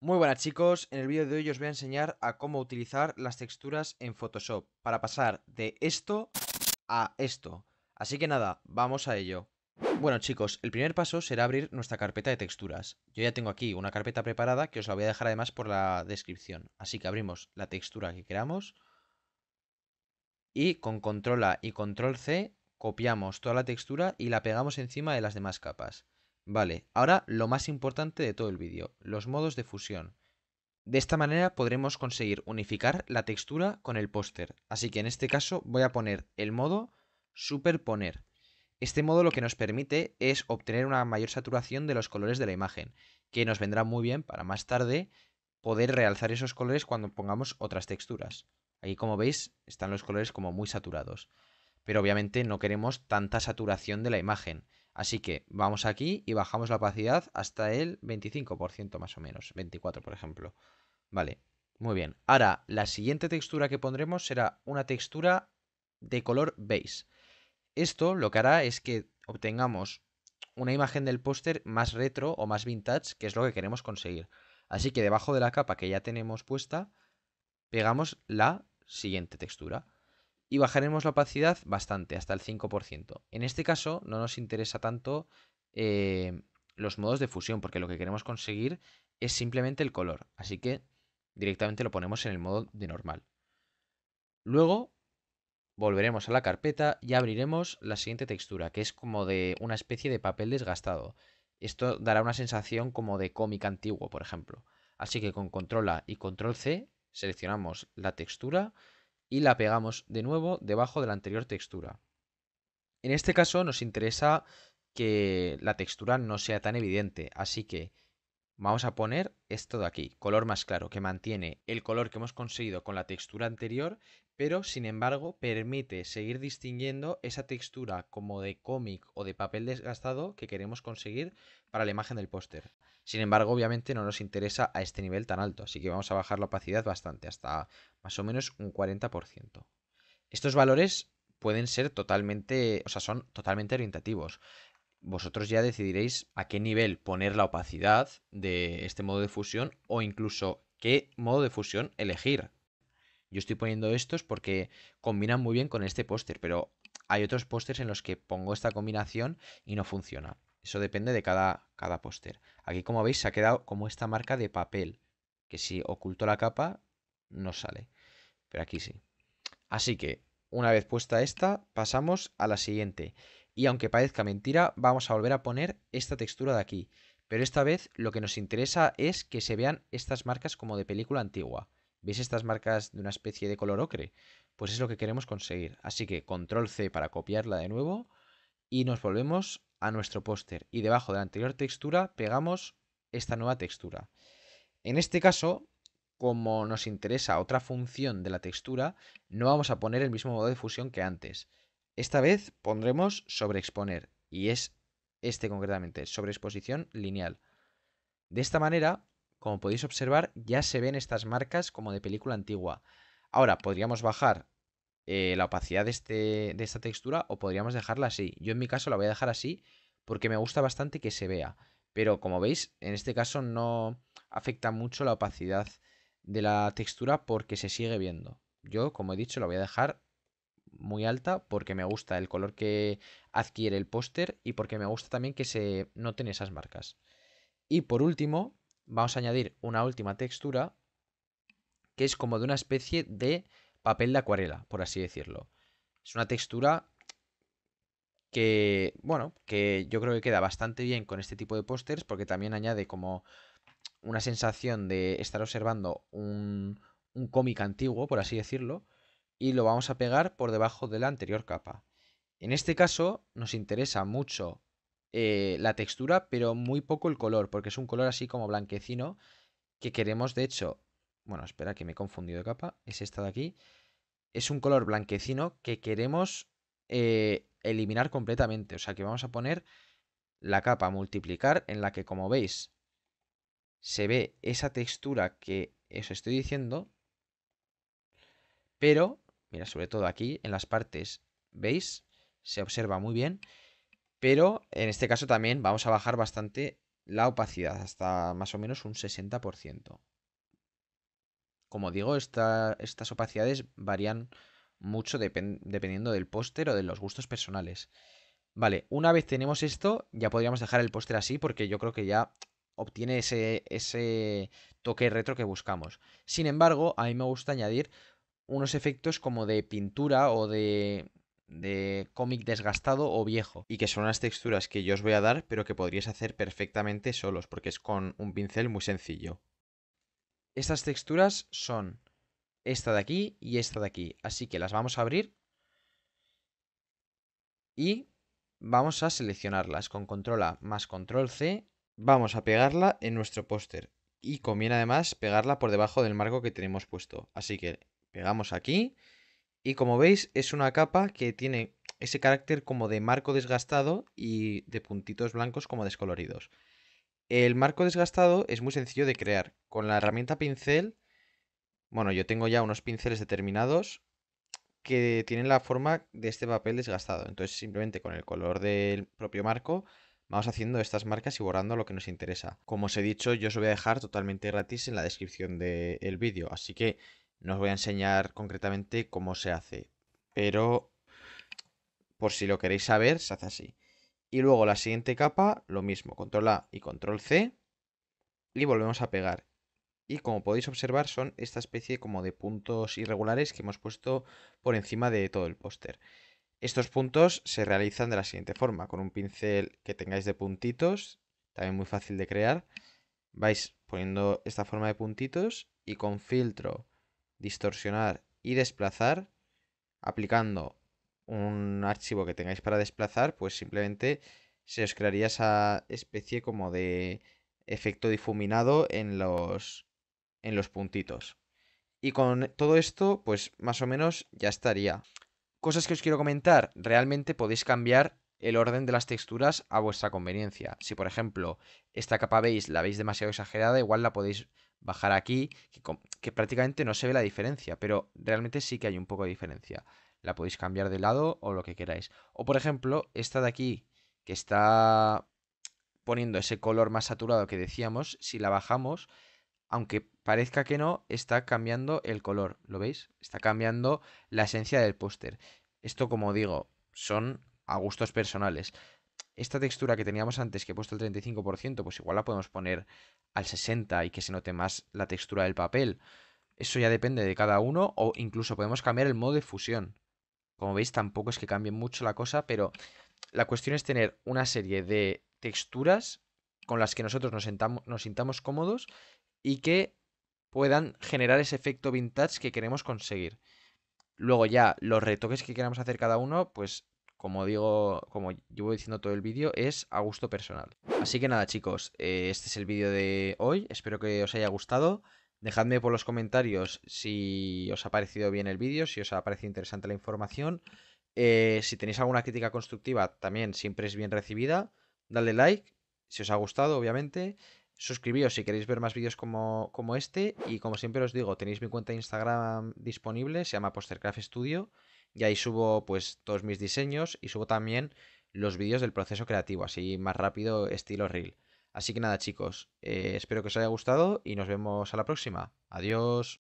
Muy buenas chicos, en el vídeo de hoy os voy a enseñar a cómo utilizar las texturas en Photoshop para pasar de esto a esto. Así que nada, vamos a ello. Bueno chicos, el primer paso será abrir nuestra carpeta de texturas. Yo ya tengo aquí una carpeta preparada que os la voy a dejar además por la descripción. Así que abrimos la textura que queramos y con control A y control C copiamos toda la textura y la pegamos encima de las demás capas. Vale, ahora lo más importante de todo el vídeo, los modos de fusión. De esta manera podremos conseguir unificar la textura con el póster, así que en este caso voy a poner el modo superponer. Este modo lo que nos permite es obtener una mayor saturación de los colores de la imagen, que nos vendrá muy bien para más tarde poder realzar esos colores cuando pongamos otras texturas. Ahí como veis están los colores como muy saturados, pero obviamente no queremos tanta saturación de la imagen, Así que vamos aquí y bajamos la opacidad hasta el 25% más o menos, 24 por ejemplo. Vale, muy bien. Ahora, la siguiente textura que pondremos será una textura de color beige. Esto lo que hará es que obtengamos una imagen del póster más retro o más vintage, que es lo que queremos conseguir. Así que debajo de la capa que ya tenemos puesta, pegamos la siguiente textura y bajaremos la opacidad bastante, hasta el 5%. En este caso no nos interesa tanto eh, los modos de fusión, porque lo que queremos conseguir es simplemente el color, así que directamente lo ponemos en el modo de normal. Luego volveremos a la carpeta y abriremos la siguiente textura, que es como de una especie de papel desgastado. Esto dará una sensación como de cómic antiguo, por ejemplo. Así que con control A y control C seleccionamos la textura, y la pegamos de nuevo debajo de la anterior textura. En este caso nos interesa que la textura no sea tan evidente, así que vamos a poner esto de aquí, color más claro, que mantiene el color que hemos conseguido con la textura anterior, pero sin embargo permite seguir distinguiendo esa textura como de cómic o de papel desgastado que queremos conseguir para la imagen del póster. Sin embargo, obviamente no nos interesa a este nivel tan alto, así que vamos a bajar la opacidad bastante, hasta más o menos un 40%. Estos valores pueden ser totalmente, o sea, son totalmente orientativos vosotros ya decidiréis a qué nivel poner la opacidad de este modo de fusión o incluso qué modo de fusión elegir. Yo estoy poniendo estos porque combinan muy bien con este póster, pero hay otros pósters en los que pongo esta combinación y no funciona. Eso depende de cada, cada póster. Aquí como veis se ha quedado como esta marca de papel, que si oculto la capa no sale, pero aquí sí. Así que una vez puesta esta, pasamos a la siguiente, y aunque parezca mentira, vamos a volver a poner esta textura de aquí. Pero esta vez lo que nos interesa es que se vean estas marcas como de película antigua. ¿Veis estas marcas de una especie de color ocre? Pues es lo que queremos conseguir. Así que control C para copiarla de nuevo y nos volvemos a nuestro póster. Y debajo de la anterior textura pegamos esta nueva textura. En este caso, como nos interesa otra función de la textura, no vamos a poner el mismo modo de fusión que antes. Esta vez pondremos sobreexponer y es este concretamente, sobreexposición lineal. De esta manera, como podéis observar, ya se ven estas marcas como de película antigua. Ahora, podríamos bajar eh, la opacidad de, este, de esta textura o podríamos dejarla así. Yo en mi caso la voy a dejar así porque me gusta bastante que se vea. Pero como veis, en este caso no afecta mucho la opacidad de la textura porque se sigue viendo. Yo, como he dicho, la voy a dejar muy alta porque me gusta el color que adquiere el póster y porque me gusta también que se noten esas marcas. Y por último, vamos a añadir una última textura que es como de una especie de papel de acuarela, por así decirlo. Es una textura que, bueno, que yo creo que queda bastante bien con este tipo de pósters porque también añade como una sensación de estar observando un, un cómic antiguo, por así decirlo, y lo vamos a pegar por debajo de la anterior capa. En este caso nos interesa mucho eh, la textura, pero muy poco el color, porque es un color así como blanquecino que queremos, de hecho, bueno, espera que me he confundido de capa, es esta de aquí, es un color blanquecino que queremos eh, eliminar completamente, o sea que vamos a poner la capa multiplicar en la que como veis se ve esa textura que os estoy diciendo, pero Mira, sobre todo aquí, en las partes, ¿veis? Se observa muy bien. Pero en este caso también vamos a bajar bastante la opacidad, hasta más o menos un 60%. Como digo, estas opacidades varían mucho dependiendo del póster o de los gustos personales. Vale, una vez tenemos esto, ya podríamos dejar el póster así porque yo creo que ya obtiene ese, ese toque retro que buscamos. Sin embargo, a mí me gusta añadir unos efectos como de pintura o de de cómic desgastado o viejo. Y que son unas texturas que yo os voy a dar, pero que podríais hacer perfectamente solos, porque es con un pincel muy sencillo. Estas texturas son esta de aquí y esta de aquí. Así que las vamos a abrir y vamos a seleccionarlas con control A más control C. Vamos a pegarla en nuestro póster. Y conviene además pegarla por debajo del marco que tenemos puesto. Así que Pegamos aquí. Y como veis, es una capa que tiene ese carácter como de marco desgastado y de puntitos blancos como descoloridos. El marco desgastado es muy sencillo de crear. Con la herramienta pincel, bueno, yo tengo ya unos pinceles determinados que tienen la forma de este papel desgastado. Entonces simplemente con el color del propio marco vamos haciendo estas marcas y borrando lo que nos interesa. Como os he dicho, yo os voy a dejar totalmente gratis en la descripción del vídeo, así que no os voy a enseñar concretamente cómo se hace, pero por si lo queréis saber, se hace así. Y luego la siguiente capa, lo mismo, control A y control C. Y volvemos a pegar. Y como podéis observar, son esta especie como de puntos irregulares que hemos puesto por encima de todo el póster. Estos puntos se realizan de la siguiente forma, con un pincel que tengáis de puntitos, también muy fácil de crear. Vais poniendo esta forma de puntitos y con filtro distorsionar y desplazar, aplicando un archivo que tengáis para desplazar, pues simplemente se os crearía esa especie como de efecto difuminado en los, en los puntitos. Y con todo esto, pues más o menos ya estaría. Cosas que os quiero comentar, realmente podéis cambiar el orden de las texturas a vuestra conveniencia. Si por ejemplo esta capa veis la veis demasiado exagerada, igual la podéis bajar aquí, que, prácticamente no se ve la diferencia, pero realmente sí que hay un poco de diferencia. La podéis cambiar de lado o lo que queráis. O por ejemplo, esta de aquí, que está poniendo ese color más saturado que decíamos, si la bajamos, aunque parezca que no, está cambiando el color, ¿lo veis? Está cambiando la esencia del póster. Esto, como digo, son a gustos personales. Esta textura que teníamos antes, que he puesto el 35%, pues igual la podemos poner al 60% y que se note más la textura del papel. Eso ya depende de cada uno o incluso podemos cambiar el modo de fusión. Como veis, tampoco es que cambie mucho la cosa, pero la cuestión es tener una serie de texturas con las que nosotros nos, nos sintamos cómodos y que puedan generar ese efecto vintage que queremos conseguir. Luego ya los retoques que queramos hacer cada uno, pues como digo, como llevo diciendo todo el vídeo, es a gusto personal. Así que nada, chicos, eh, este es el vídeo de hoy. Espero que os haya gustado. Dejadme por los comentarios si os ha parecido bien el vídeo, si os ha parecido interesante la información. Eh, si tenéis alguna crítica constructiva, también siempre es bien recibida. Dale like, si os ha gustado, obviamente. Suscribíos si queréis ver más vídeos como, como este. Y como siempre os digo, tenéis mi cuenta de Instagram disponible, se llama Postercraft Studio y ahí subo pues todos mis diseños y subo también los vídeos del proceso creativo, así más rápido estilo reel. Así que nada chicos, eh, espero que os haya gustado y nos vemos a la próxima. Adiós.